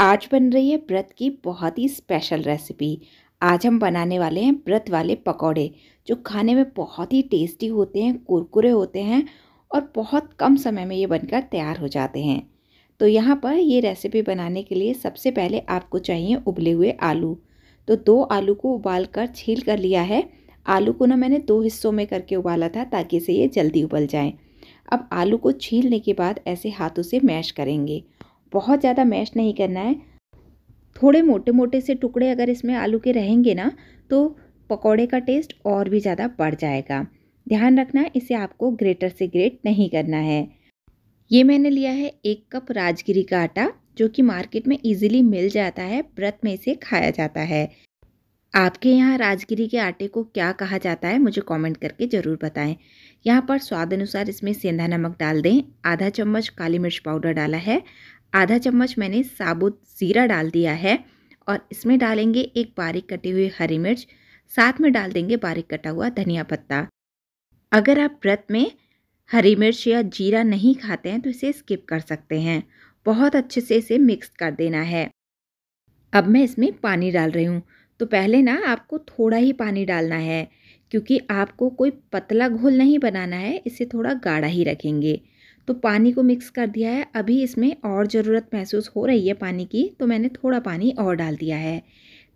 आज बन रही है व्रत की बहुत ही स्पेशल रेसिपी आज हम बनाने वाले हैं व्रत वाले पकौड़े जो खाने में बहुत ही टेस्टी होते हैं कुरकुरे होते हैं और बहुत कम समय में ये बनकर तैयार हो जाते हैं तो यहाँ पर ये रेसिपी बनाने के लिए सबसे पहले आपको चाहिए उबले हुए आलू तो दो आलू को उबाल कर छील कर लिया है आलू को ना मैंने दो हिस्सों में करके उबाला था ताकि से ये जल्दी उबल जाए अब आलू को छीलने के बाद ऐसे हाथों से मैश करेंगे बहुत ज़्यादा मैश नहीं करना है थोड़े मोटे मोटे से टुकड़े अगर इसमें आलू के रहेंगे ना तो पकौड़े का टेस्ट और भी ज़्यादा बढ़ जाएगा ध्यान रखना इसे आपको ग्रेटर से ग्रेट नहीं करना है ये मैंने लिया है एक कप राजगिरी का आटा जो कि मार्केट में इजीली मिल जाता है व्रत में इसे खाया जाता है आपके यहाँ राजगिरी के आटे को क्या कहा जाता है मुझे कमेंट करके ज़रूर बताएं यहाँ पर स्वाद अनुसार इसमें सेंधा नमक डाल दें आधा चम्मच काली मिर्च पाउडर डाला है आधा चम्मच मैंने साबुत ज़ीरा डाल दिया है और इसमें डालेंगे एक बारीक कटी हुई हरी मिर्च साथ में डाल देंगे बारीक कटा हुआ धनिया पत्ता अगर आप व्रत में हरी मिर्च या जीरा नहीं खाते हैं तो इसे स्किप कर सकते हैं बहुत अच्छे से इसे मिक्स कर देना है अब मैं इसमें पानी डाल रही हूँ तो पहले ना आपको थोड़ा ही पानी डालना है क्योंकि आपको कोई पतला घोल नहीं बनाना है इसे थोड़ा गाढ़ा ही रखेंगे तो पानी को मिक्स कर दिया है अभी इसमें और ज़रूरत महसूस हो रही है पानी की तो मैंने थोड़ा पानी और डाल दिया है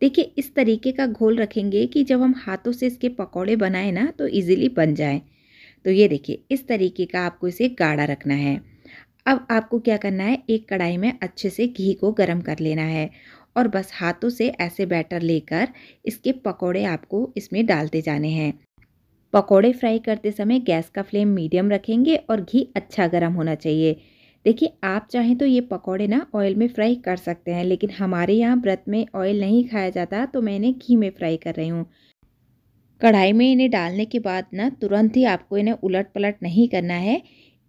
देखिए इस तरीके का घोल रखेंगे कि जब हम हाथों से इसके पकौड़े बनाएं ना तो इजीली बन जाए तो ये देखिए इस तरीके का आपको इसे गाढ़ा रखना है अब आपको क्या करना है एक कढ़ाई में अच्छे से घी को गर्म कर लेना है और बस हाथों से ऐसे बैटर लेकर इसके पकौड़े आपको इसमें डालते जाने हैं पकोड़े फ्राई करते समय गैस का फ्लेम मीडियम रखेंगे और घी अच्छा गर्म होना चाहिए देखिए आप चाहें तो ये पकोड़े ना ऑयल में फ्राई कर सकते हैं लेकिन हमारे यहाँ व्रत में ऑयल नहीं खाया जाता तो मैं इन्हें घी में फ्राई कर रही हूँ कढ़ाई में इन्हें डालने के बाद ना तुरंत ही आपको इन्हें उलट पलट नहीं करना है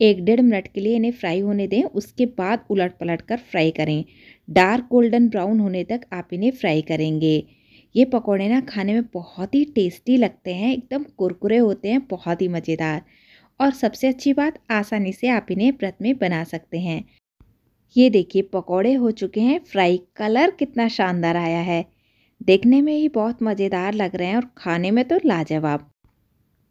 एक डेढ़ मिनट के लिए इन्हें फ्राई होने दें उसके बाद उलट पलट कर फ्राई करें डार्क गोल्डन ब्राउन होने तक आप इन्हें फ्राई करेंगे ये पकौड़े ना खाने में बहुत ही टेस्टी लगते हैं एकदम कुरकुरे होते हैं बहुत ही मज़ेदार और सबसे अच्छी बात आसानी से आप इन्हें व्रत में बना सकते हैं ये देखिए पकौड़े हो चुके हैं फ्राई कलर कितना शानदार आया है देखने में ही बहुत मज़ेदार लग रहे हैं और खाने में तो लाजवाब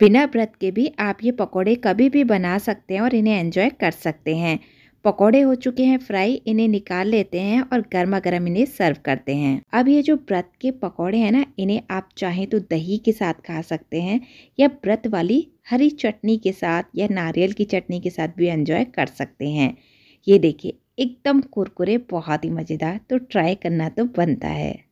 बिना व्रत के भी आप ये पकौड़े कभी भी बना सकते हैं और इन्हें एंजॉय कर सकते हैं पकौड़े हो चुके हैं फ्राई इन्हें निकाल लेते हैं और गर्मा गर्म इन्हें सर्व करते हैं अब ये जो व्रत के पकौड़े हैं ना इन्हें आप चाहें तो दही के साथ खा सकते हैं या व्रत वाली हरी चटनी के साथ या नारियल की चटनी के साथ भी एंजॉय कर सकते हैं ये देखिए एकदम कुरकुरे बहुत ही मज़ेदार तो ट्राई करना तो बनता है